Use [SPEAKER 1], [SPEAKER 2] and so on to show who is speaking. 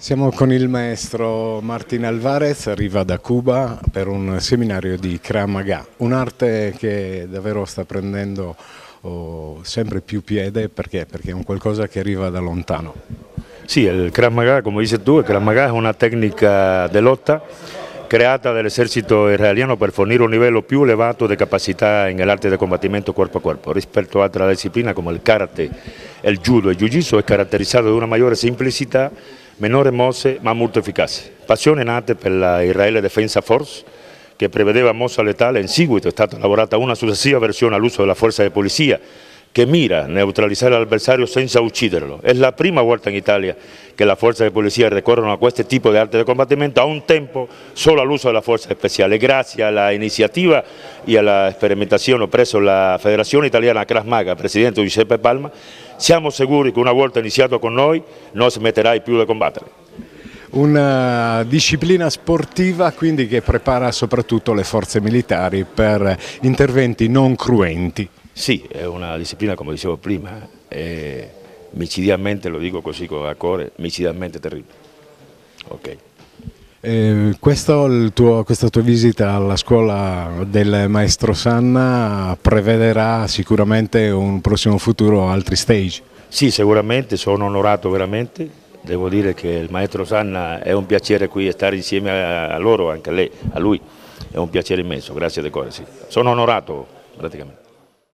[SPEAKER 1] Siamo con il maestro Martin Alvarez, arriva da Cuba per un seminario di Kramaga, un'arte che davvero sta prendendo oh, sempre più piede perché? perché è un qualcosa che arriva da lontano.
[SPEAKER 2] Sì, il Kramaga, come dici tu, il Kramaga è una tecnica di lotta creata dall'esercito israeliano per fornire un livello più elevato di capacità nell'arte di combattimento corpo a corpo rispetto ad altre discipline come il karate, il judo e il jiu-jitsu è caratterizzato da una maggiore semplicità Menores mosse más molto efficace. Passione nate per la Israele Defensa Force che prevedeva mossa letale, in seguito è stata elaborata una successiva uso all'uso la fuerza de policía, che mira a neutralizzare l'avversario senza ucciderlo. È la prima volta in Italia che le forze di polizia ricorrono a questo tipo di arte di combattimento a un tempo solo all'uso della forza speciale. Grazie all'iniziativa e alla sperimentazione presso la Federazione Italiana Crash Maga, Presidente Giuseppe Palma, siamo sicuri che una volta iniziato con noi non smetterai più di combattere.
[SPEAKER 1] Una disciplina sportiva quindi che prepara soprattutto le forze militari per interventi non cruenti. Sì, è una
[SPEAKER 2] disciplina, come dicevo prima, è micidialmente, lo dico così a cuore, micidialmente terribile.
[SPEAKER 1] Ok. Eh, questa, tuo, questa tua visita alla scuola del maestro Sanna prevederà sicuramente un prossimo futuro altri stage?
[SPEAKER 2] Sì, sicuramente, sono onorato veramente, devo dire che il maestro Sanna è un piacere qui stare insieme a loro, anche a, lei, a lui, è un piacere immenso, grazie di cuore, sì. sono onorato praticamente.